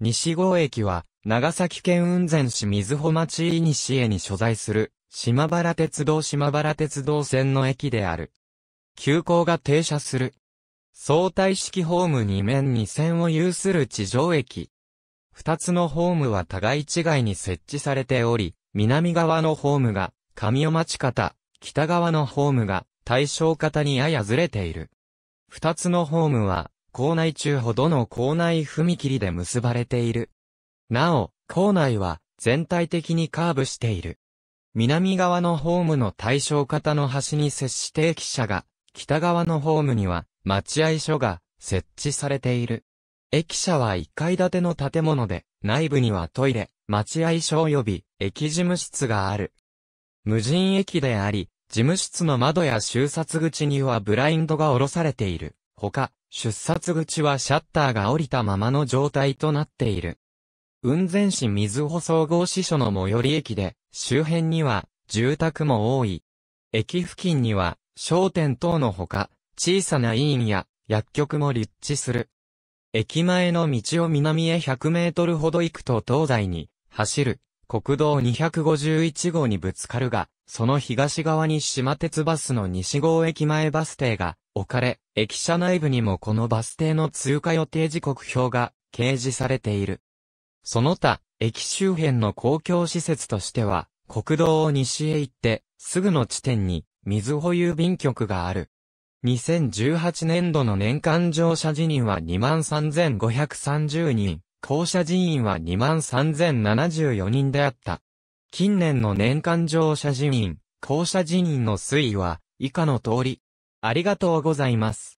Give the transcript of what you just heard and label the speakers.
Speaker 1: 西郷駅は、長崎県雲仙市水穂町いにしえに所在する、島原鉄道島原鉄道線の駅である。急行が停車する。相対式ホーム2面2線を有する地上駅。二つのホームは互い違いに設置されており、南側のホームが上尾町方、北側のホームが対象方にややずれている。二つのホームは校内中ほどの校内踏切で結ばれている。なお、校内は全体的にカーブしている。南側のホームの対象型の端に接して駅舎が、北側のホームには待合所が設置されている。駅舎は1階建ての建物で、内部にはトイレ、待合所及び駅事務室がある。無人駅であり、事務室の窓や収札口にはブラインドが下ろされている。他、出札口はシャッターが降りたままの状態となっている。雲仙市水穂総合支所の最寄り駅で、周辺には住宅も多い。駅付近には商店等のほか、小さな医院や薬局も立地する。駅前の道を南へ100メートルほど行くと東西に走る国道251号にぶつかるが、その東側に島鉄バスの西号駅前バス停が置かれ、駅舎内部にもこのバス停の通過予定時刻表が掲示されている。その他、駅周辺の公共施設としては、国道を西へ行って、すぐの地点に、水保郵便局がある。2018年度の年間乗車人員は23,530人、降車人員は23,074人であった。近年の年間乗車人員、降車人員の推移は、以下の通り、ありがとうございます。